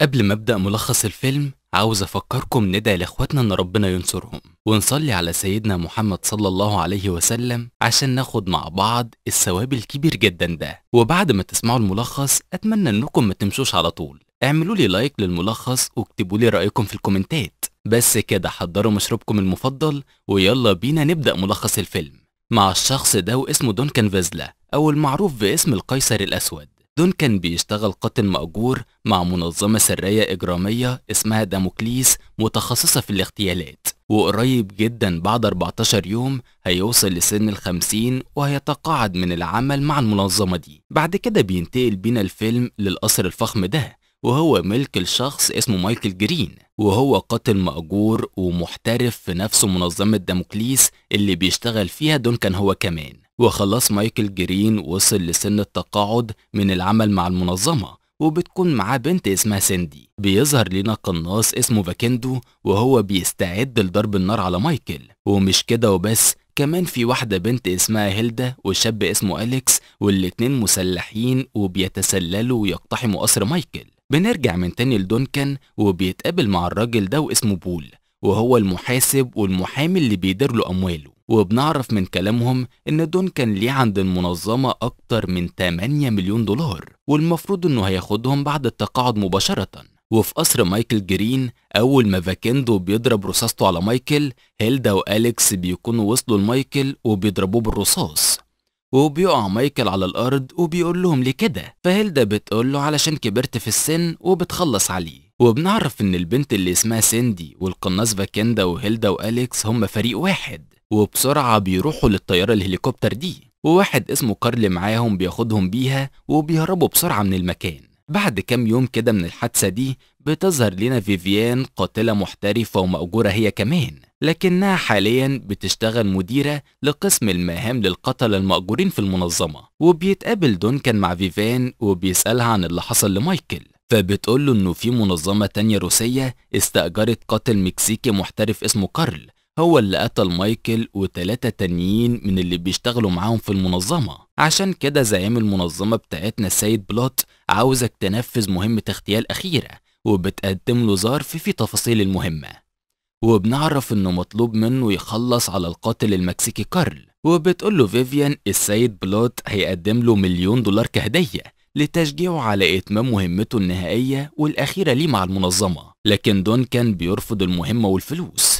قبل ما ابدا ملخص الفيلم عاوز افكركم ندعي لاخواتنا ان ربنا ينصرهم ونصلي على سيدنا محمد صلى الله عليه وسلم عشان ناخد مع بعض الثواب الكبير جدا ده وبعد ما تسمعوا الملخص اتمنى انكم ما تمشوش على طول اعملوا لي لايك للملخص واكتبوا لي رايكم في الكومنتات بس كده حضروا مشروبكم المفضل ويلا بينا نبدا ملخص الفيلم مع الشخص ده واسمه دونكان فيزلا او المعروف باسم القيصر الاسود دون كان بيشتغل قاتل مأجور مع منظمة سرية إجرامية اسمها داموكليس متخصصة في الاغتيالات وقريب جدا بعد 14 يوم هيوصل لسن الخمسين وهيتقاعد من العمل مع المنظمة دي بعد كده بينتقل بينا الفيلم للقصر الفخم ده وهو ملك الشخص اسمه مايكل جرين وهو قاتل مأجور ومحترف في نفس منظمة داموكليس اللي بيشتغل فيها دون كان هو كمان وخلاص مايكل جرين وصل لسن التقاعد من العمل مع المنظمة وبتكون معاه بنت اسمها سندي بيظهر لنا قناص اسمه فاكندو وهو بيستعد لضرب النار على مايكل ومش كده وبس كمان في واحدة بنت اسمها هيلدا وشاب اسمه أليكس والاتنين مسلحين وبيتسللوا ويقتحموا قصر مايكل بنرجع من تاني لدونكن وبيتقابل مع الراجل ده واسمه بول وهو المحاسب والمحامي اللي بيدير له أمواله وبنعرف من كلامهم ان دون كان ليه عند المنظمة أكتر من 8 مليون دولار والمفروض انه هياخدهم بعد التقاعد مباشرة وفي قصر مايكل جرين أول ما فاكندو بيضرب رصاصته على مايكل هيلدا وأليكس بيكونوا وصلوا لمايكل وبيضربوه بالرصاص وبيقع مايكل على الأرض وبيقول لهم ليه كده فهيلدا بتقول له علشان كبرت في السن وبتخلص عليه وبنعرف إن البنت اللي اسمها سندي والقناص فاكندا وهيلدا وأليكس هم فريق واحد وبسرعة بيروحوا للطيارة الهليكوبتر دي وواحد اسمه كارل معاهم بياخدهم بيها وبيهربوا بسرعة من المكان بعد كام يوم كده من الحادثة دي بتظهر لنا فيفيان قاتلة محترفة ومأجورة هي كمان لكنها حاليا بتشتغل مديرة لقسم المهام للقتلة المأجورين في المنظمة وبيتقابل دونكن مع فيفيان وبيسألها عن اللي حصل لمايكل فبتقول له انه في منظمة تانية روسية استأجرت قاتل مكسيكي محترف اسمه كارل هو اللي قتل مايكل وتلاتة تانيين من اللي بيشتغلوا معاهم في المنظمة عشان كده زعيم المنظمة بتاعتنا السيد بلوت عاوزك تنفذ مهمة اغتيال أخيرة وبتقدم له ظرف في تفاصيل المهمة وبنعرف انه مطلوب منه يخلص على القاتل المكسيكي كارل وبتقول له فيفيان السيد بلوت هيقدم له مليون دولار كهدية لتشجيعه على إتمام مهمته النهائية والأخيرة ليه مع المنظمة لكن دون كان بيرفض المهمة والفلوس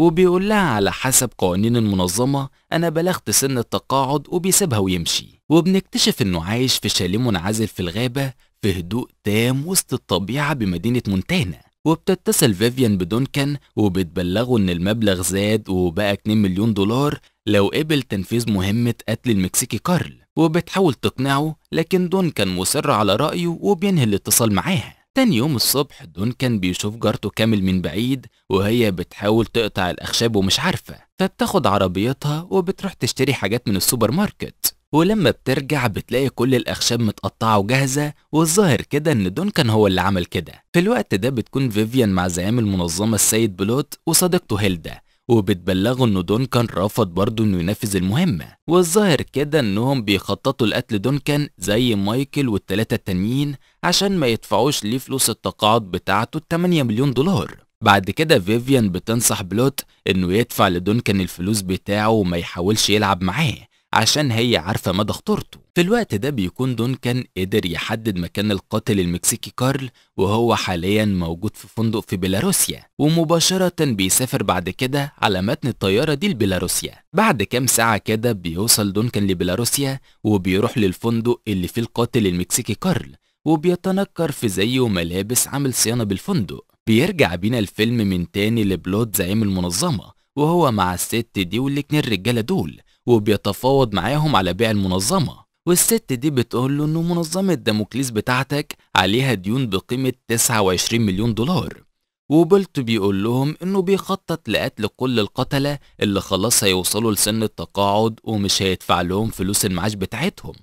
وبيقول لها على حسب قوانين المنظمة أنا بلغت سن التقاعد وبيسيبها ويمشي وبنكتشف إنه عايش في شاليه منعزل في الغابة في هدوء تام وسط الطبيعة بمدينة مونتانا وبتتصل فيفيان بدونكن وبتبلغه إن المبلغ زاد وبقى 2 مليون دولار لو قبل تنفيذ مهمة قتل المكسيكي كارل وبتحاول تقنعه لكن دونكن مصر على رأيه وبينهي الاتصال معاها تاني يوم الصبح دون كان بيشوف جارته كامل من بعيد وهي بتحاول تقطع الأخشاب ومش عارفة فبتاخد عربيتها وبتروح تشتري حاجات من السوبر ماركت ولما بترجع بتلاقي كل الأخشاب متقطعة وجاهزة والظاهر كده إن دون كان هو اللي عمل كده في الوقت ده بتكون فيفيان مع زعيم المنظمة السيد بلوت وصديقته هيلدا وبتبلغه ان دونكان رفض برضه انه ينفذ المهمة والظاهر كده انهم بيخططوا لقتل دونكان زي مايكل والتلاتة التانيين عشان ما يدفعوش ليه فلوس التقاعد بتاعته ال 8 مليون دولار بعد كده فيفيان بتنصح بلوت انه يدفع لدونكان الفلوس بتاعه وما يحاولش يلعب معاه عشان هي عارفة مدى خطورته في الوقت ده بيكون دون كان قدر يحدد مكان القاتل المكسيكي كارل وهو حاليا موجود في فندق في بيلاروسيا ومباشرة بيسافر بعد كده على متن الطيارة دي لبيلاروسيا بعد كام ساعة كده بيوصل دون كان لبيلاروسيا وبيروح للفندق اللي فيه القاتل المكسيكي كارل وبيتنكر في زيه ملابس عامل صيانة بالفندق بيرجع بينا الفيلم من تاني لبلود زعيم المنظمة وهو مع الست دي والاتنين الرجالة دول وبيتفاوض معاهم على بيع المنظمة والست دي بتقول له إن منظمة داموكليس بتاعتك عليها ديون بقيمة 29 مليون دولار وبلت بيقول لهم إنه بيخطط لقتل كل القتلة اللي خلاص هيوصلوا لسن التقاعد ومش هيدفع لهم فلوس المعاش بتاعتهم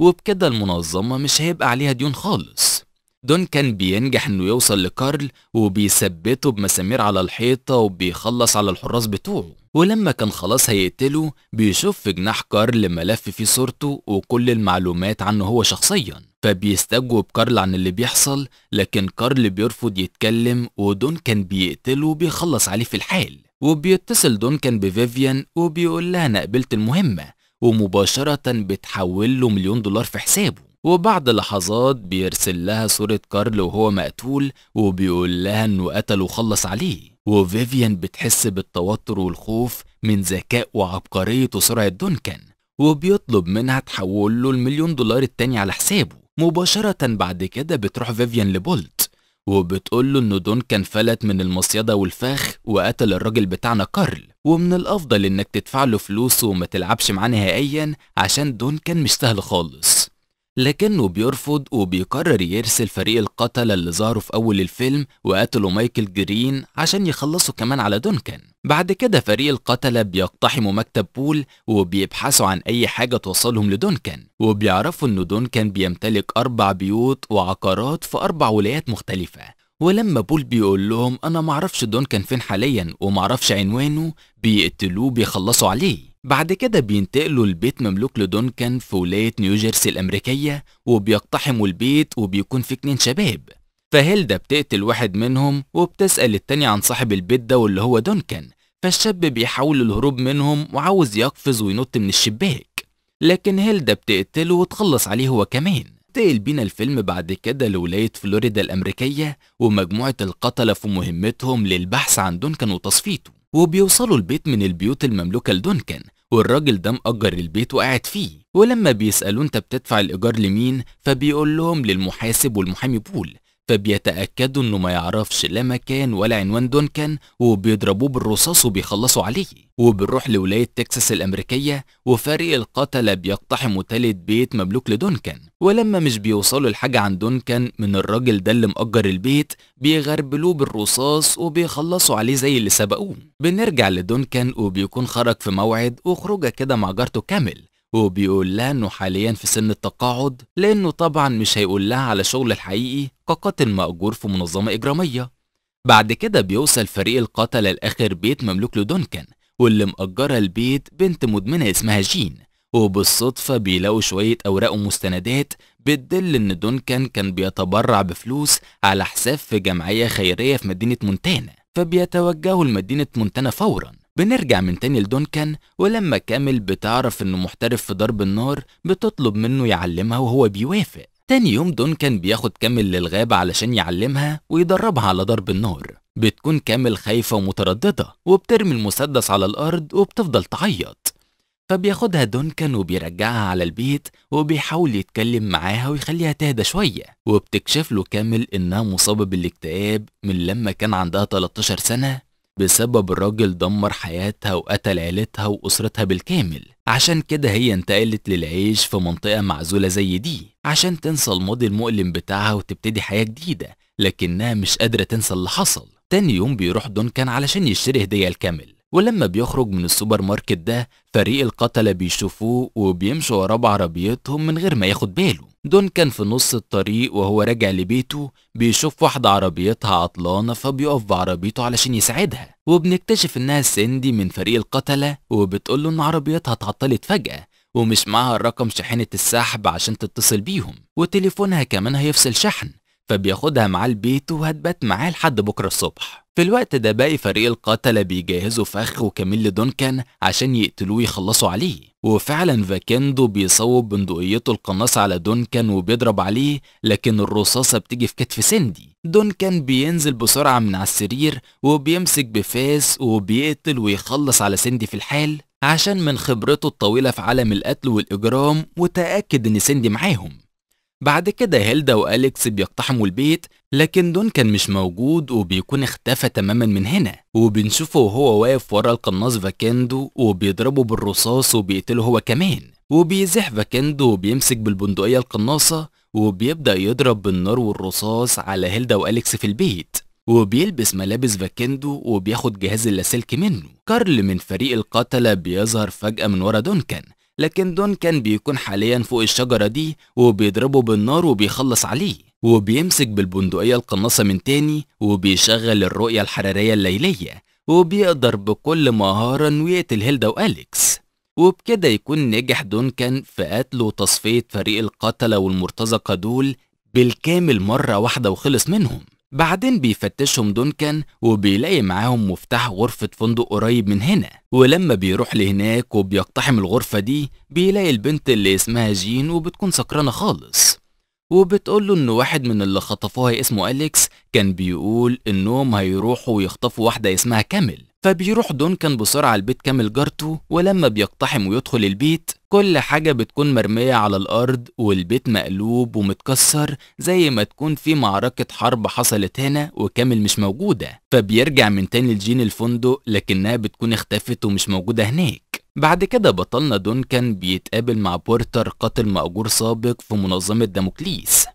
وبكده المنظمة مش هيبقى عليها ديون خالص دون كان بينجح انه يوصل لكارل وبيثبته بمسامير على الحيطة وبيخلص على الحراس بتوعه ولما كان خلاص هيقتله بيشوف في جناح كارل ملف فيه صورته وكل المعلومات عنه هو شخصيا فبيستجوب كارل عن اللي بيحصل لكن كارل بيرفض يتكلم ودون كان بيقتله وبيخلص عليه في الحال وبيتصل دون كان بفيفيان وبيقول لها انا قبلت المهمة ومباشرة بتحول له مليون دولار في حسابه وبعد لحظات بيرسل لها صورة كارل وهو مقتول وبيقول لها انه قتل وخلص عليه وفيفيان بتحس بالتوتر والخوف من ذكاء وعبقرية وسرعة دونكان وبيطلب منها تحول له المليون دولار التاني على حسابه مباشرة بعد كده بتروح فيفيان لبولت وبتقول له ان دونكان فلت من المصيدة والفخ وقتل الراجل بتاعنا كارل ومن الافضل انك تدفع له فلوسه وما تلعبش معاه نهائيا عشان دونكان مش سهل خالص لكنه بيرفض وبيقرر يرسل فريق القتلة اللي ظهروا في أول الفيلم وقتلوا مايكل جرين عشان يخلصوا كمان على دونكن بعد كده فريق القتلة بيقتحموا مكتب بول وبيبحثوا عن أي حاجة توصلهم لدونكن وبيعرفوا إن دونكن بيمتلك أربع بيوت وعقارات في أربع ولايات مختلفة ولما بول بيقول لهم أنا معرفش دونكن فين حاليا ومعرفش عنوانه بيقتلوه بيخلصوا عليه بعد كده بينتقلوا البيت مملوك لدونكن في ولاية نيوجيرسي الأمريكية وبيقتحموا البيت وبيكون في اتنين شباب فهيلدا بتقتل واحد منهم وبتسأل التاني عن صاحب البيت ده واللي هو دونكن فالشاب بيحاول الهروب منهم وعاوز يقفز وينط من الشباك لكن هيلدا بتقتله وتخلص عليه هو كمان تقل بينا الفيلم بعد كده لولاية فلوريدا الأمريكية ومجموعة القتلة في مهمتهم للبحث عن دونكن وتصفيته وبيوصلوا البيت من البيوت المملوكة لدونكن والراجل ده مأجر البيت وقاعد فيه ولما بيسألوا انت بتدفع الإيجار لمين فبيقول لهم للمحاسب والمحامي بول فبيتأكدوا انه ما يعرفش لا مكان ولا عنوان دونكان وبيضربوه بالرصاص وبيخلصوا عليه وبنروح لولاية تكساس الأمريكية وفريق القتلة بيقتحموا تالت بيت مملوك لدونكان ولما مش بيوصلوا لحاجة عن دونكان من الراجل ده اللي مأجر البيت بيغربلوه بالرصاص وبيخلصوا عليه زي اللي سبقوه بنرجع لدونكان وبيكون خرج في موعد وخروجه كده مع جارته كامل وبيقول لها انه حاليا في سن التقاعد لانه طبعا مش هيقول لها على شغل الحقيقي كقاتل مأجور في منظمة إجرامية بعد كده بيوصل فريق القتلة لآخر بيت مملوك لدونكن واللي مأجرة البيت بنت مدمنة اسمها جين وبالصدفة بيلاقوا شوية أوراق ومستندات بتدل إن دونكن كان بيتبرع بفلوس على حساب في جمعية خيرية في مدينة مونتانا فبيتوجهوا لمدينة مونتانا فورا بنرجع من تاني لدونكن ولما كامل بتعرف انه محترف في ضرب النار بتطلب منه يعلمها وهو بيوافق تاني يوم دونكن بياخد كامل للغابة علشان يعلمها ويدربها على ضرب النار بتكون كامل خايفة ومترددة وبترمي المسدس على الأرض وبتفضل تعيط فبياخدها دونكن وبيرجعها على البيت وبيحاول يتكلم معاها ويخليها تهدى شوية وبتكشف له كامل إنها مصابة بالاكتئاب من لما كان عندها 13 سنة بسبب الراجل دمر حياتها وقتل عيلتها وأسرتها بالكامل عشان كده هي انتقلت للعيش في منطقة معزولة زي دي عشان تنسى الماضي المؤلم بتاعها وتبتدي حياة جديدة لكنها مش قادرة تنسى اللي حصل تاني يوم بيروح دونكان علشان يشتري هدية لكامل ولما بيخرج من السوبر ماركت ده فريق القتلة بيشوفوه وبيمشوا وراه بعربيتهم من غير ما ياخد باله دون كان في نص الطريق وهو راجع لبيته بيشوف واحدة عربيتها عطلانة فبيقف بعربيته علشان يساعدها وبنكتشف انها سندي من فريق القتلة وبتقول له ان عربيتها اتعطلت فجأة ومش معاها رقم شاحنة السحب عشان تتصل بيهم وتليفونها كمان هيفصل شحن فبياخدها معاه البيت وهتبات معاه لحد بكرة الصبح في الوقت ده باقي فريق القتلة بيجهزوا فخ وكاميل لدونكان عشان يقتلوه ويخلصوا عليه وفعلا فاكندو بيصوب بندقيته القناص على دونكان وبيضرب عليه لكن الرصاصة بتيجي في كتف سندي دونكان بينزل بسرعة من على السرير وبيمسك بفاس وبيقتل ويخلص على سندي في الحال عشان من خبرته الطويلة في عالم القتل والإجرام وتأكد إن سندي معاهم بعد كده هيلدا وأليكس بيقتحموا البيت لكن دون كان مش موجود وبيكون اختفى تماما من هنا وبنشوفه وهو واقف ورا القناص فاكندو وبيضربه بالرصاص وبيقتله هو كمان وبيزح فاكندو وبيمسك بالبندقية القناصة وبيبدأ يضرب بالنار والرصاص على هيلدا وأليكس في البيت وبيلبس ملابس فاكندو وبياخد جهاز اللاسلكي منه كارل من فريق القتلة بيظهر فجأة من ورا دونكان لكن دون كان بيكون حاليا فوق الشجرة دي وبيضربه بالنار وبيخلص عليه وبيمسك بالبندقية القناصة من تاني وبيشغل الرؤية الحرارية الليلية وبيقدر بكل مهارة انه يقتل هيلدا وأليكس وبكده يكون نجح دونكان في قتل وتصفية فريق القتلة والمرتزقة دول بالكامل مرة واحدة وخلص منهم بعدين بيفتشهم دونكان وبيلاقي معاهم مفتاح غرفة فندق قريب من هنا ولما بيروح لهناك وبيقتحم الغرفة دي بيلاقي البنت اللي اسمها جين وبتكون سكرانة خالص وبتقوله ان واحد من اللي خطفوها اسمه أليكس كان بيقول انهم هيروحوا ويخطفوا واحدة اسمها كامل فبيروح دونكان بسرعة لبيت كامل جارته ولما بيقتحم ويدخل البيت كل حاجة بتكون مرمية على الأرض والبيت مقلوب ومتكسر زي ما تكون في معركة حرب حصلت هنا وكامل مش موجودة فبيرجع من تاني لجين الفندق لكنها بتكون اختفت ومش موجودة هناك بعد كده بطلنا دون كان بيتقابل مع بورتر قاتل مأجور سابق في منظمة داموكليس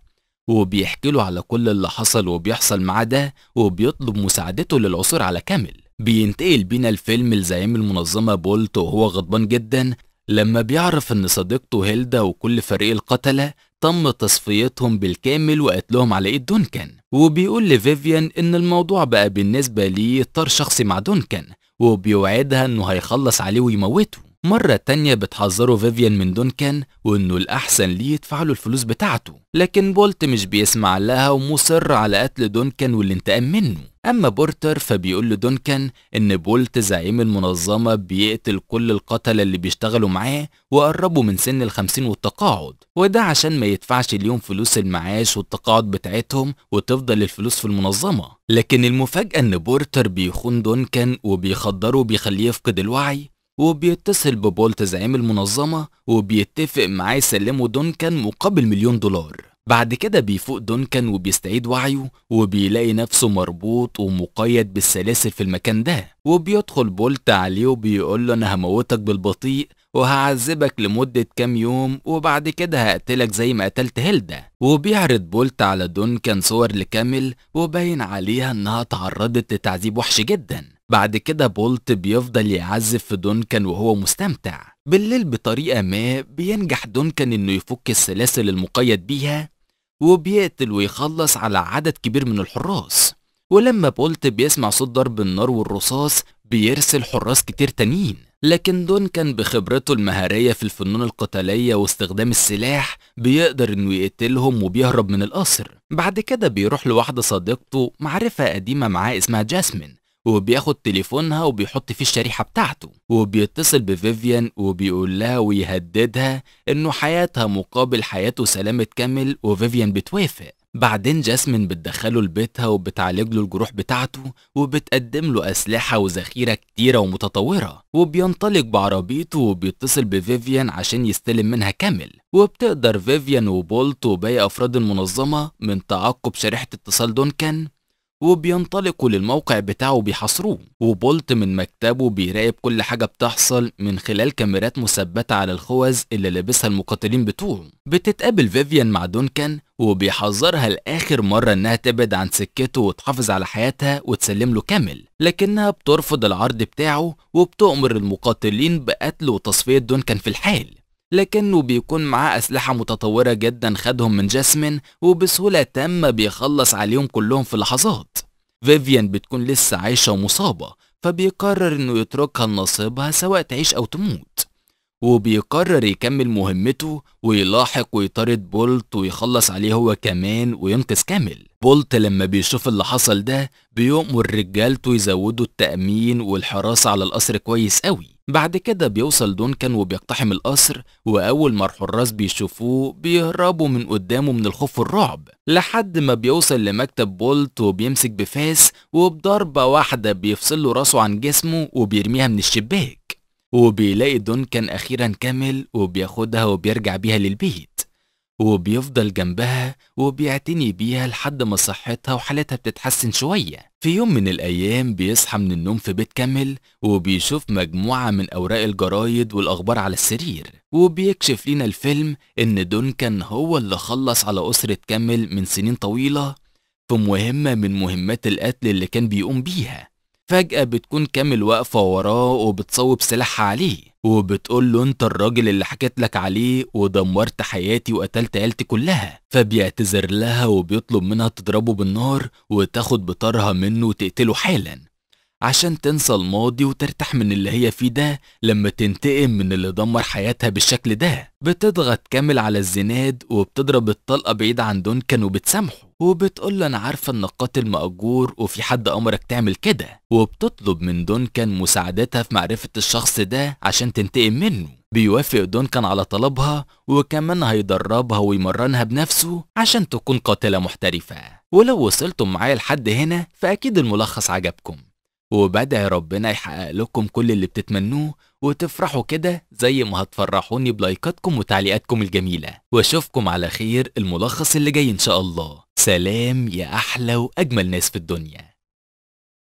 وبيحكي له على كل اللي حصل وبيحصل معاه ده وبيطلب مساعدته للعثور على كامل بينتقل بينا الفيلم لزعيم المنظمة بولت وهو غضبان جدا لما بيعرف ان صديقته هيلدا وكل فريق القتلة تم تصفيتهم بالكامل وقتلهم على ايد دونكن وبيقول لفيفيان ان الموضوع بقى بالنسبة ليه طار شخصي مع دونكن وبيوعدها انه هيخلص عليه ويموته مرة تانية بتحذره فيفيان من دونكان وإنه الأحسن ليه يدفع له الفلوس بتاعته لكن بولت مش بيسمع لها ومصر على قتل دونكان والانتقام منه أما بورتر فبيقول لدونكان إن بولت زعيم المنظمة بيقتل كل القتلة اللي بيشتغلوا معاه وقربوا من سن الخمسين والتقاعد وده عشان ما يدفعش ليهم فلوس المعاش والتقاعد بتاعتهم وتفضل الفلوس في المنظمة لكن المفاجأة إن بورتر بيخون دونكان وبيخدره وبيخليه يفقد الوعي وبيتصل ببولت زعيم المنظمة وبيتفق معاه يسلمه دونكان مقابل مليون دولار بعد كده بيفوق دونكان وبيستعيد وعيه وبيلاقي نفسه مربوط ومقيد بالسلاسل في المكان ده وبيدخل بولت عليه وبيقول له انا هموتك بالبطيء وهعذبك لمدة كام يوم وبعد كده هقتلك زي ما قتلت هيلدا وبيعرض بولت على دونكان صور لكامل وباين عليها انها تعرضت لتعذيب وحش جدا بعد كده بولت بيفضل يعزف في دونكن وهو مستمتع بالليل بطريقة ما بينجح دونكن انه يفك السلاسل المقيد بيها وبيقتل ويخلص على عدد كبير من الحراس ولما بولت بيسمع صوت ضرب النار والرصاص بيرسل حراس كتير تانيين لكن دونكن بخبرته المهارية في الفنون القتالية واستخدام السلاح بيقدر انه يقتلهم وبيهرب من القصر بعد كده بيروح لواحدة صديقته معرفة قديمة معاه اسمها جاسمين وبياخد تليفونها وبيحط فيه الشريحة بتاعته وبيتصل بفيفيان وبيقول لها ويهددها انه حياتها مقابل حياته سلامة كامل وفيفيان بتوافق بعدين جاسمين بتدخله لبيتها وبتعالج له الجروح بتاعته وبتقدم له أسلحة وذخيرة كتيرة ومتطورة وبينطلق بعربيته وبيتصل بفيفيان عشان يستلم منها كامل وبتقدر فيفيان وبولت وباقي أفراد المنظمة من تعقب شريحة اتصال دونكان وبينطلقوا للموقع بتاعه بيحاصروه وبولت من مكتبه بيراقب كل حاجة بتحصل من خلال كاميرات مثبتة على الخوذ اللي لابسها المقاتلين بتوعه بتتقابل فيفيان مع دونكان وبيحذرها لآخر مرة إنها تبعد عن سكته وتحافظ على حياتها وتسلم له كامل لكنها بترفض العرض بتاعه وبتؤمر المقاتلين بقتل وتصفية دونكان في الحال لكنه بيكون معاه أسلحة متطورة جدا خدهم من جاسمين وبسهولة تامة بيخلص عليهم كلهم في لحظات فيفيان بتكون لسه عايشة ومصابة فبيقرر انه يتركها لنصيبها سواء تعيش او تموت وبيقرر يكمل مهمته ويلاحق ويطارد بولت ويخلص عليه هو كمان وينقذ كامل بولت لما بيشوف اللي حصل ده بيؤمر رجالته يزودوا التأمين والحراسة على القصر كويس قوي بعد كده بيوصل دونكان وبيقتحم القصر وأول ما الحراس بيشوفوه بيهربوا من قدامه من الخوف والرعب لحد ما بيوصل لمكتب بولت وبيمسك بفاس وبضربة واحدة بيفصل له راسه عن جسمه وبيرميها من الشباك وبيلاقي دونكان أخيرا كامل وبياخدها وبيرجع بيها للبيت وبيفضل جنبها وبيعتني بيها لحد ما صحتها وحالتها بتتحسن شوية في يوم من الأيام بيصحى من النوم في بيت كامل وبيشوف مجموعة من أوراق الجرايد والأخبار على السرير وبيكشف لنا الفيلم إن كان هو اللي خلص على أسرة كامل من سنين طويلة في مهمة من مهمات القتل اللي كان بيقوم بيها فجأة بتكون كامل واقفة وراه وبتصوب سلاحها عليه وبتقول له انت الراجل اللي حكيت لك عليه ودمرت حياتي وقتلت عيلتي كلها فبيعتذر لها وبيطلب منها تضربه بالنار وتاخد بطارها منه وتقتله حالا عشان تنسى الماضي وترتاح من اللي هي فيه ده لما تنتقم من اللي دمر حياتها بالشكل ده بتضغط كامل على الزناد وبتضرب الطلقة بعيد عن دونكن وبتسامحه وبتقول له انا عارفه ان القاتل مأجور وفي حد امرك تعمل كده وبتطلب من دونكن مساعدتها في معرفه الشخص ده عشان تنتقم منه بيوافق دونكن على طلبها وكمان هيدربها ويمرنها بنفسه عشان تكون قاتله محترفه ولو وصلتم معايا لحد هنا فاكيد الملخص عجبكم وبدأ ربنا يحقق لكم كل اللي بتتمنوه وتفرحوا كده زي ما هتفرحوني بلايكاتكم وتعليقاتكم الجميلة واشوفكم على خير الملخص اللي جاي ان شاء الله سلام يا احلى واجمل ناس في الدنيا